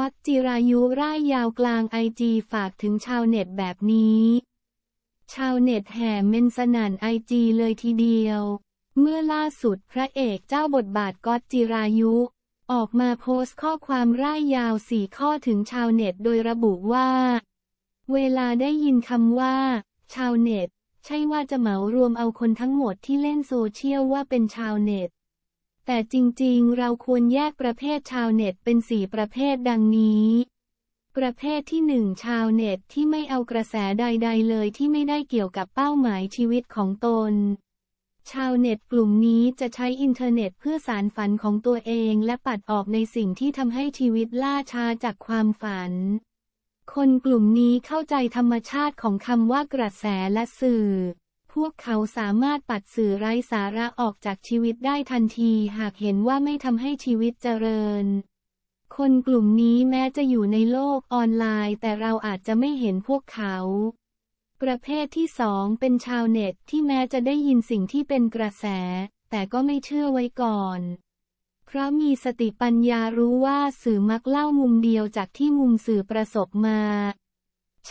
ก๊อตจิรายุร่ายยาวกลางไอจีฝากถึงชาวเน็ตแบบนี้ ชาวเน็ตแห่เมนสนันไอจีเลยทีเดียว เมื่อล่าสุดพระเอกเจ้าบทบาทก๊อตจิรายุ ออกมาโพสต์ข้อความร่ายยาวสี่ข้อถึงชาวเน็ตโดยระบุว่า เวลาได้ยินคำว่า ชาวเน็ต ใช่ว่าจะเหมารวมเอาคนทั้งหมดที่เล่นโซเชียลว่าเป็นชาวเน็ตแต่จริงๆ เราควรแยกประเภทชาวเน็ต เป็นสี่ประเภทดังนี้ ประเภทที่หนึ่ง ชาวเน็ตที่ไม่เอากระแสใด ๆ เลยที่ไม่ได้เกี่ยวกับเป้าหมายชีวิตของตน ชาวเน็ตกลุ่มนี้จะใช้อินเทอร์เน็ตเพื่อสารฝันของตัวเอง และปัดออกในสิ่งที่ทำให้ชีวิตล่าช้าจากความฝัน คนกลุ่มนี้เข้าใจธรรมชาติของคำว่ากระแสและสื่อพวกเขาสามารถปัดสื่อไร้สาระออกจากชีวิตได้ทันทีหากเห็นว่าไม่ทำให้ชีวิตเจริญ คนกลุ่มนี้แม้จะอยู่ในโลกออนไลน์ แต่เราอาจจะไม่เห็นพวกเขา ประเภทที่สองเป็นชาวเน็ตที่แม้จะได้ยินสิ่งที่เป็นกระแส แต่ก็ไม่เชื่อไว้ก่อน เพราะมีสติปัญญารู้ว่าสื่อมักเล่ามุมเดียวจากที่มุมสื่อประสบมา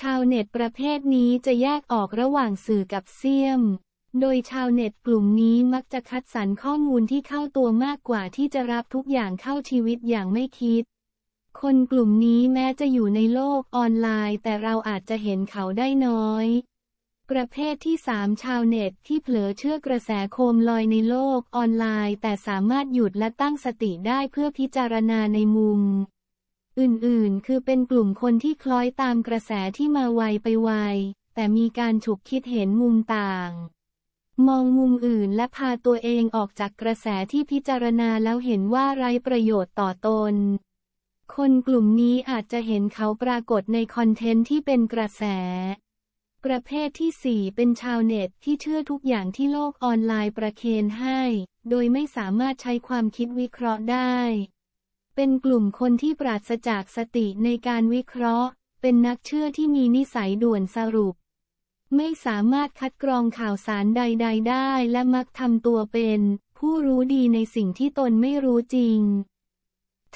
ชาวเน็ตประเภทนี้จะแยกออกระหว่างสื่อกับเสียม โดยชาวเน็ตกลุ่มนี้มักจะคัดสรรข้อมูลที่เข้าตัวมากกว่าที่จะรับทุกอย่างเข้าชีวิตอย่างไม่คิด คนกลุ่มนี้แม้จะอยู่ในโลกออนไลน์ แต่เราอาจจะเห็นเขาได้น้อย ประเภทที่สามชาวเน็ตที่เผลอเชื่อกระแสโคมลอยในโลกออนไลน์ แต่สามารถหยุดและตั้งสติได้เพื่อพิจารณาในมุมอื่นๆ คือเป็นกลุ่มคนที่คล้อยตามกระแสที่มาไวไปไวแต่มีการฉุกคิดเห็นมุมต่าง มองมุมอื่นและพาตัวเองออกจากกระแสที่พิจารณาแล้วเห็นว่าไร้ประโยชน์ต่อตน คนกลุ่มนี้อาจจะเห็นเขาปรากฏในคอนเทนต์ที่เป็นกระแส ประเภทที่สี่เป็นชาวเน็ตที่เชื่อทุกอย่างที่โลกออนไลน์ประเคนให้ โดยไม่สามารถใช้ความคิดวิเคราะห์ได้เป็นกลุ่มคนที่ปราศจากสติในการวิเคราะห์ เป็นนักเชื่อที่มีนิสัยด่วนสรุป ไม่สามารถคัดกรองข่าวสารใดๆ ได้ และมักทำตัวเป็น ผู้รู้ดีในสิ่งที่ตนไม่รู้จริง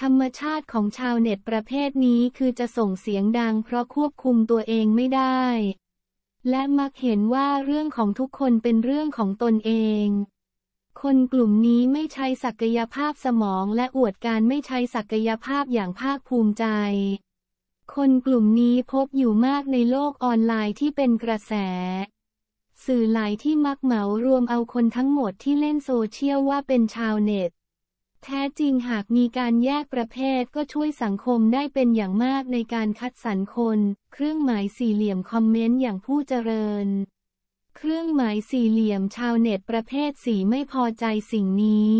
ธรรมชาติของชาวเน็ตประเภทนี้คือจะส่งเสียงดังเพราะควบคุมตัวเองไม่ได้ และมักเห็นว่าเรื่องของทุกคนเป็นเรื่องของตนเองคนกลุ่มนี้ไม่ใช้ศักยภาพสมองและอวดการไม่ใช้ศักยภาพอย่างภาคภูมิใจ คนกลุ่มนี้พบอยู่มากในโลกออนไลน์ที่เป็นกระแส สื่อหลายที่มักเหมารวมเอาคนทั้งหมดที่เล่นโซเชียลว่าเป็นชาวเน็ต แท้จริงหากมีการแยกประเภทก็ช่วยสังคมได้เป็นอย่างมากในการคัดสรรคน เครื่องหมายสี่เหลี่ยมคอมเมนต์อย่างผู้เจริญเครื่องหมายสี่เหลี่ยมชาวเน็ตประเภทสีไม่พอใจสิ่งนี้